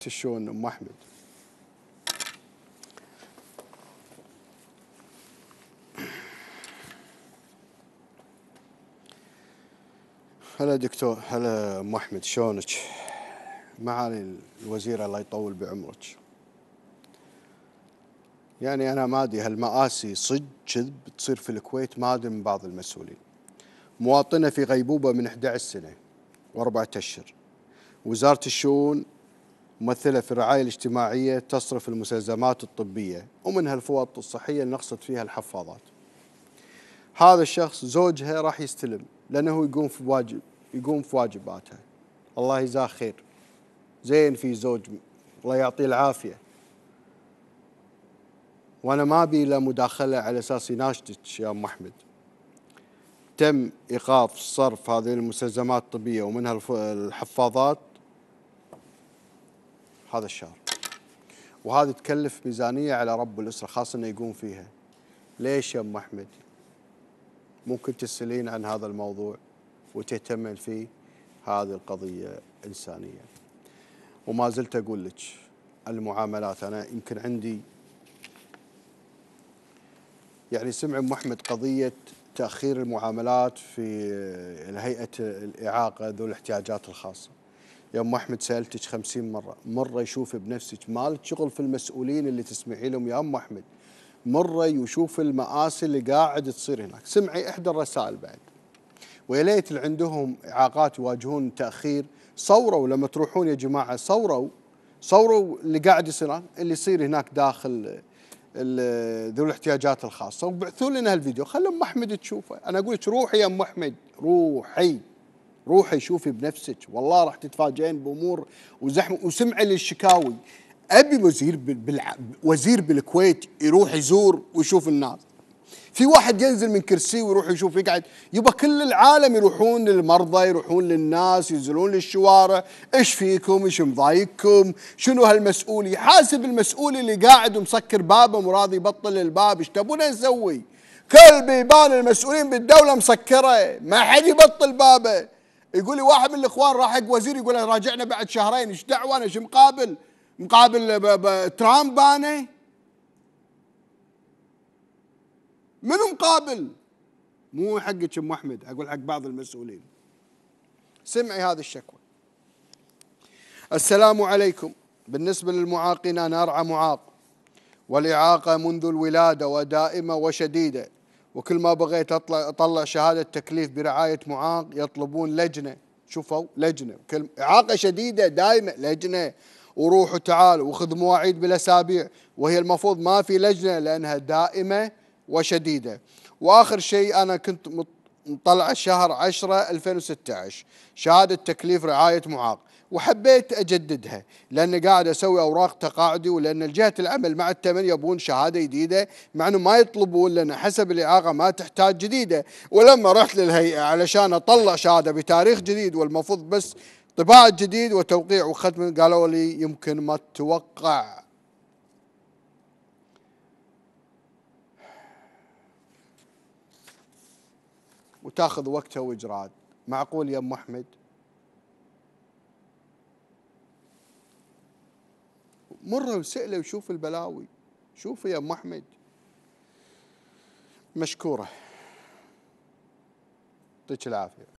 تشون ام احمد هلا دكتور هلا ام احمد شلونك معالي الوزير الله يطول بعمرك يعني انا ما ادري هالمآسي صدق كذب تصير في الكويت ما ادري من بعض المسؤولين مواطنه في غيبوبه من 11 سنه واربعة اشهر وزاره الشؤون ممثلة في الرعاية الاجتماعية تصرف المستلزمات الطبية ومنها الفوط الصحية اللي نقصد فيها الحفاضات هذا الشخص زوجها راح يستلم لأنه يقوم في واجب يقوم في واجباتها الله يجزاه خير زين في زوج الله يعطيه العافية وأنا ما أبي لا مداخلة على أساس يناشدك يا أم أحمد تم إيقاف صرف هذه المستلزمات الطبية ومنها الحفاضات هذا الشهر وهذه تكلف ميزانيه على رب الاسره خاصه انه يقوم فيها ليش يا ام احمد ممكن تسالين عن هذا الموضوع وتهتمين في هذه القضيه انسانيه وما زلت اقول لك المعاملات انا يمكن عندي يعني سمع ام احمد قضيه تاخير المعاملات في آه، هيئه الاعاقه ذو الاحتياجات الخاصه يا ام احمد سالتك خمسين مره مره يشوف بنفسك مالك شغل في المسؤولين اللي تسمعي لهم يا ام احمد مره يشوف المآسي اللي قاعد تصير هناك سمعي احدى الرسائل بعد ويا ليت اللي عندهم اعاقات يواجهون تاخير صوروا لما تروحون يا جماعه صوروا صوروا اللي قاعد يصير اللي يصير هناك داخل ذو الاحتياجات الخاصه وبعثوا لنا هالفيديو خلي ام احمد تشوفه انا اقول لك روحي يا ام احمد روحي روحي شوفي بنفسك والله راح تتفاجئين بامور وزحمه وسمعي للشكاوي ابي وزير بالع... وزير بالكويت يروح يزور ويشوف الناس في واحد ينزل من كرسي ويروح يشوف يقعد يبقى كل العالم يروحون للمرضى يروحون للناس ينزلون للشوارع ايش فيكم ايش مضايقكم شنو هالمسؤول يحاسب المسؤول اللي قاعد ومسكر بابه مراد يبطل الباب ايش تبون نسوي كل بيبان المسؤولين بالدوله مسكره ما حد يبطل بابه يقول لي واحد من الاخوان راح حق وزير يقول له راجعنا بعد شهرين ايش دعوه انا ايش مقابل مقابل ترامب انا منو مقابل مو حقك ام احمد اقول حق بعض المسؤولين سمعي هذه الشكوى السلام عليكم بالنسبه للمعاقين انا ارعى معاق والاعاقه منذ الولاده ودائمه وشديده وكل ما بغيت اطلع اطلع شهاده تكليف برعايه معاق يطلبون لجنه شوفوا لجنه كل اعاقه شديده دائمه لجنه وروح وتعال وخذ مواعيد بالاسابيع وهي المفروض ما في لجنه لانها دائمه وشديده واخر شيء انا كنت مطلعة شهر 10 2016 شهاده تكليف رعايه معاق وحبيت اجددها لان قاعد اسوي اوراق تقاعدي ولان الجهه العمل مع التمن يبون شهاده جديده مع انه ما يطلبون لان حسب الاعاقه ما تحتاج جديده ولما رحت للهيئه علشان اطلع شهاده بتاريخ جديد والمفروض بس طباعه جديد وتوقيع وختم قالوا لي يمكن ما تتوقع وتاخذ وقتها واجراد معقول يا ام احمد مره وساله وشوف البلاوي شوف يا ام احمد مشكوره يعطيك العافيه